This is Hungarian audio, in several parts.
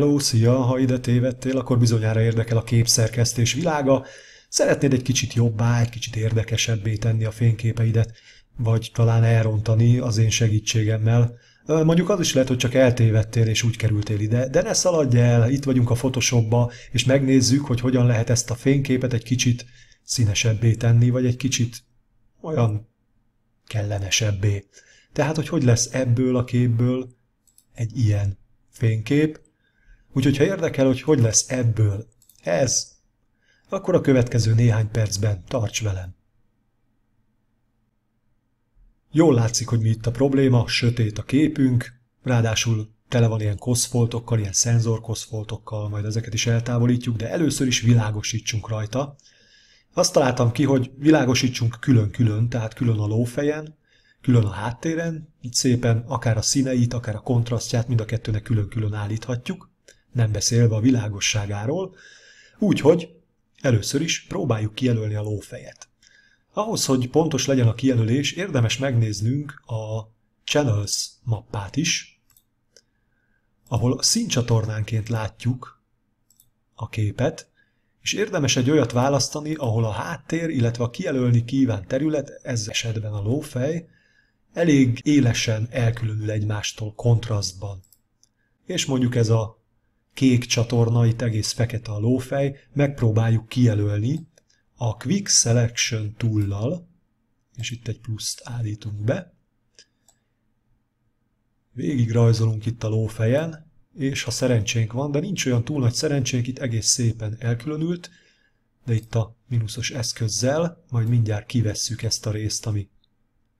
hello, szia, ha ide tévedtél, akkor bizonyára érdekel a képszerkesztés világa, szeretnéd egy kicsit jobbá, egy kicsit érdekesebbé tenni a fényképeidet, vagy talán elrontani az én segítségemmel. Mondjuk az is lehet, hogy csak eltévedtél és úgy kerültél ide, de ne szaladj el, itt vagyunk a Photoshopba, és megnézzük, hogy hogyan lehet ezt a fényképet egy kicsit színesebbé tenni, vagy egy kicsit olyan kellenesebbé. Tehát, hogy hogy lesz ebből a képből egy ilyen fénykép, Úgyhogy ha érdekel, hogy hogy lesz ebből ez, akkor a következő néhány percben tarts velem. Jól látszik, hogy mi itt a probléma, sötét a képünk, ráadásul tele van ilyen koszfoltokkal, ilyen szenzorkoszfoltokkal, majd ezeket is eltávolítjuk, de először is világosítsunk rajta. Azt találtam ki, hogy világosítsunk külön-külön, tehát külön a lófejen, külön a háttéren, így szépen akár a színeit, akár a kontrasztját mind a kettőnek külön-külön állíthatjuk nem beszélve a világosságáról, úgyhogy először is próbáljuk kijelölni a lófejet. Ahhoz, hogy pontos legyen a kijelölés, érdemes megnéznünk a Channels mappát is, ahol a színcsatornánként látjuk a képet, és érdemes egy olyat választani, ahol a háttér, illetve a kijelölni kívánt terület, ez esetben a lófej, elég élesen elkülönül egymástól kontrasztban. És mondjuk ez a kék csatorna, itt egész fekete a lófej, megpróbáljuk kijelölni a Quick Selection tool és itt egy pluszt állítunk be. Végig rajzolunk itt a lófejen, és ha szerencsénk van, de nincs olyan túl nagy szerencsénk, itt egész szépen elkülönült, de itt a mínuszos eszközzel majd mindjárt kivesszük ezt a részt, ami,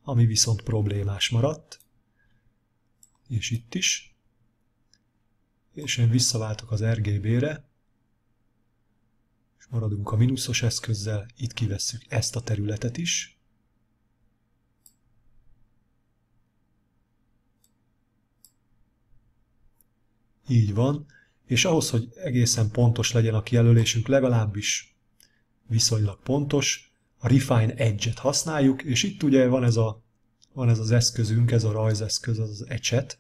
ami viszont problémás maradt. És itt is és én visszaváltok az RGB-re, és maradunk a mínuszos eszközzel, itt kivesszük ezt a területet is, Így van, és ahhoz, hogy egészen pontos legyen a kijelölésünk, legalábbis viszonylag pontos, a Refine Edge-et használjuk, és itt ugye van ez, a, van ez az eszközünk, ez a rajzeszköz, az, az ecset,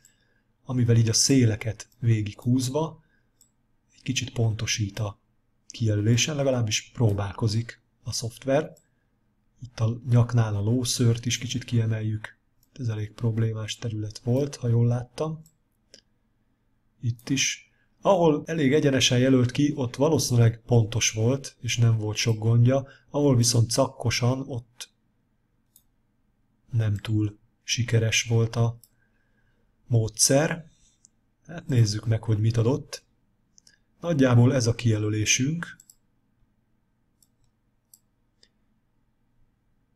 amivel így a széleket húzva egy kicsit pontosít a kijelölésen, legalábbis próbálkozik a szoftver. Itt a nyaknál a lószört is kicsit kiemeljük, ez elég problémás terület volt, ha jól láttam. Itt is. Ahol elég egyenesen jelölt ki, ott valószínűleg pontos volt, és nem volt sok gondja, ahol viszont cakkosan, ott nem túl sikeres volt a módszer. Hát nézzük meg, hogy mit adott. Nagyjából ez a kijelölésünk.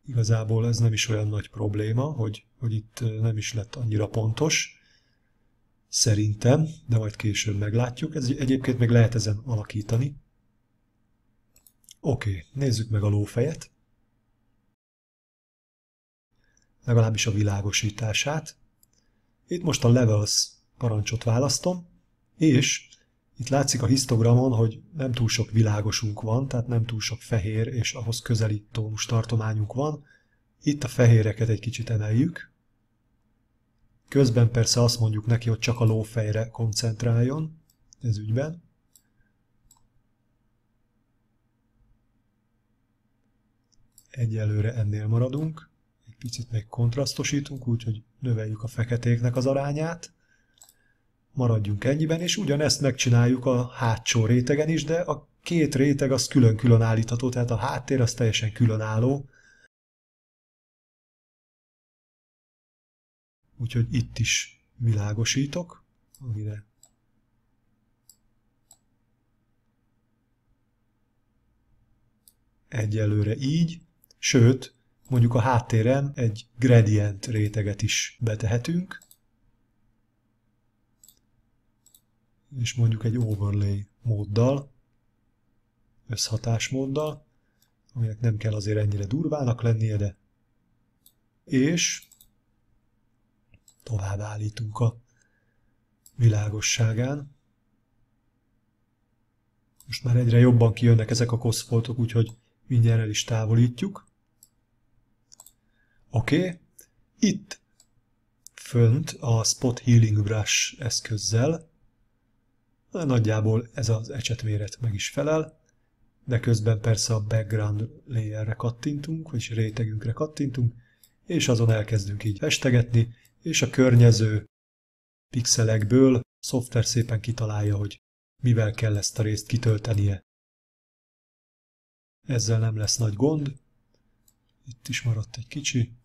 Igazából ez nem is olyan nagy probléma, hogy, hogy itt eh, nem is lett annyira pontos. Szerintem, de majd később meglátjuk. Ez egyébként még lehet ezen alakítani. Oké, okay, nézzük meg a lófejet. Legalábbis a világosítását. Itt most a Levels parancsot választom, és itt látszik a histogramon, hogy nem túl sok világosunk van, tehát nem túl sok fehér és ahhoz közeli tónus tartományunk van. Itt a fehéreket egy kicsit emeljük. Közben persze azt mondjuk neki, hogy csak a lófejre koncentráljon ez ügyben. Egyelőre ennél maradunk. Picit még kontrasztosítunk, úgyhogy növeljük a feketéknek az arányát. Maradjunk ennyiben, és ugyanezt megcsináljuk a hátsó rétegen is, de a két réteg az külön-külön állítható, tehát a háttér az teljesen különálló. Úgyhogy itt is világosítok, amire egyelőre így, sőt, Mondjuk a háttéren egy gradient réteget is betehetünk, és mondjuk egy overlay móddal, összhatás móddal, aminek nem kell azért ennyire durvának lennie, de és tovább állítunk a világosságán. Most már egyre jobban kijönnek ezek a koszfoltok, úgyhogy mindjárt el is távolítjuk. Oké, okay. itt fönt a Spot Healing Brush eszközzel nagyjából ez az ecsetméret meg is felel, de közben persze a background layerre kattintunk, vagyis rétegünkre kattintunk, és azon elkezdünk így festegetni, és a környező pixelekből a szoftver szépen kitalálja, hogy mivel kell ezt a részt kitöltenie. Ezzel nem lesz nagy gond. Itt is maradt egy kicsi.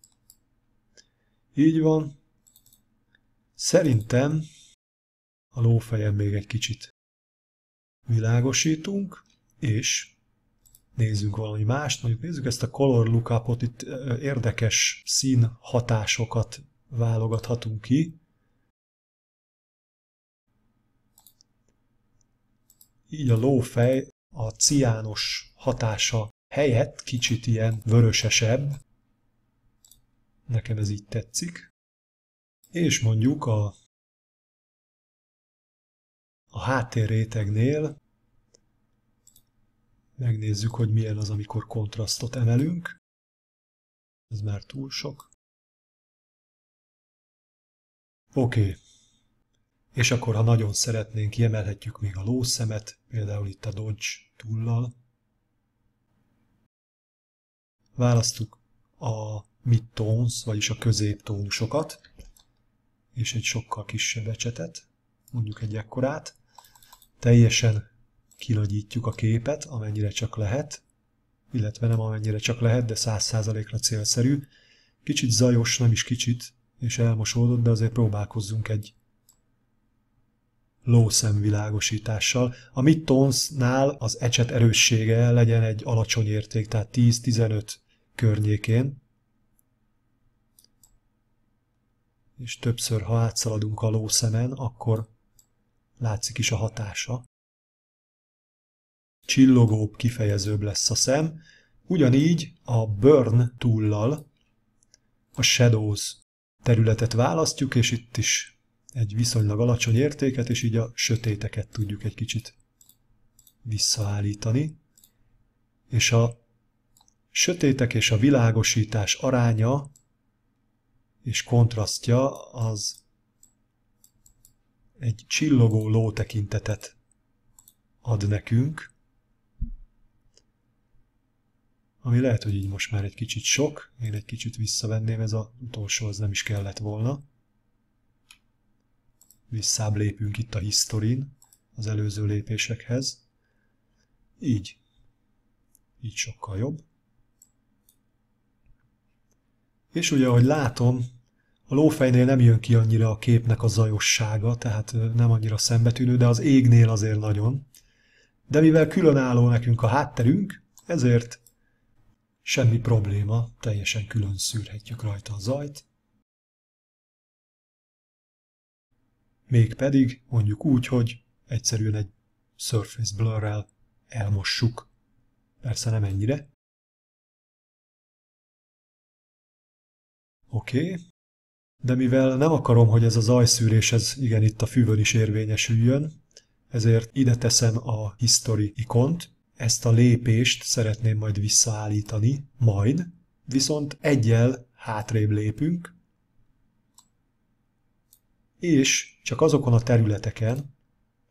Így van. Szerintem a lófejem még egy kicsit világosítunk, és nézzünk valami mást, mondjuk nézzük ezt a color lookupot, itt érdekes szín hatásokat válogathatunk ki. Így a lófej a ciános hatása helyett kicsit ilyen vörösesebb, nekem ez így tetszik. És mondjuk a, a háttérrétegnél megnézzük, hogy milyen az, amikor kontrasztot emelünk. Ez már túl sok. Oké. Okay. És akkor, ha nagyon szeretnénk, kiemelhetjük még a lószemet, például itt a Dodge tullal. Választjuk a mid-tones, vagyis a középtónusokat, és egy sokkal kisebb ecsetet, mondjuk egy ekkorát. Teljesen kilagyítjuk a képet, amennyire csak lehet, illetve nem amennyire csak lehet, de 100%-ra célszerű. Kicsit zajos, nem is kicsit, és elmosódott, de azért próbálkozzunk egy low szemvilágosítással. A mittonsnál az ecset erőssége legyen egy alacsony érték, tehát 10-15 környékén, és többször, ha átszaladunk a lószemen, akkor látszik is a hatása. Csillogóbb, kifejezőbb lesz a szem, ugyanígy a burn túllal a shadows területet választjuk, és itt is egy viszonylag alacsony értéket, és így a sötéteket tudjuk egy kicsit visszaállítani. És a sötétek és a világosítás aránya és kontrasztja az egy csillogó ló tekintetet ad nekünk, ami lehet, hogy így most már egy kicsit sok, én egy kicsit visszavenném, ez a utolsó az nem is kellett volna. Visszább lépünk itt a historin az előző lépésekhez. Így. Így sokkal jobb. És ugye, ahogy látom, a lófejnél nem jön ki annyira a képnek a zajossága, tehát nem annyira szembetűnő, de az égnél azért nagyon. De mivel különálló nekünk a hátterünk, ezért semmi probléma, teljesen külön szűrhetjük rajta a zajt. Mégpedig mondjuk úgy, hogy egyszerűen egy Surface Blur-rel elmossuk. Persze nem ennyire, Oké. Okay. De mivel nem akarom, hogy ez a zajszűrés ez igen itt a fűvön is érvényesüljön, ezért ide teszem a history ikont, ezt a lépést szeretném majd visszaállítani, majd, viszont egyel hátrébb lépünk, és csak azokon a területeken,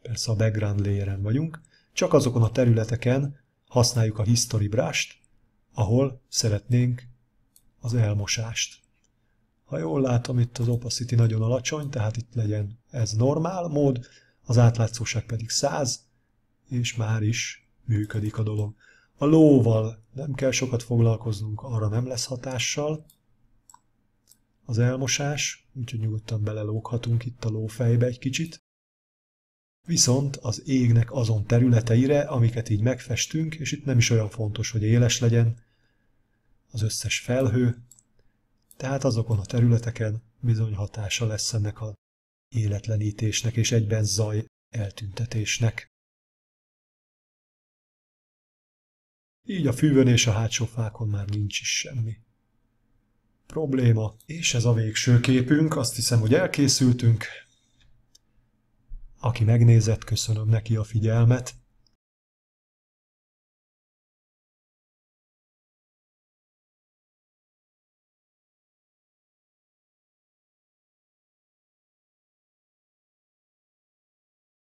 persze a background layeren vagyunk, csak azokon a területeken használjuk a history brush ahol szeretnénk az elmosást. Ha jól látom, itt az opacity nagyon alacsony, tehát itt legyen ez normál mód, az átlátszóság pedig 100, és már is működik a dolog. A lóval nem kell sokat foglalkoznunk, arra nem lesz hatással az elmosás, úgyhogy nyugodtan belelóghatunk itt a lófejbe egy kicsit. Viszont az égnek azon területeire, amiket így megfestünk, és itt nem is olyan fontos, hogy éles legyen az összes felhő, tehát azokon a területeken bizony hatása lesz ennek a életlenítésnek és egyben zaj eltüntetésnek. Így a fűvön és a hátsó fákon már nincs is semmi probléma. És ez a végső képünk, azt hiszem, hogy elkészültünk. Aki megnézett, köszönöm neki a figyelmet.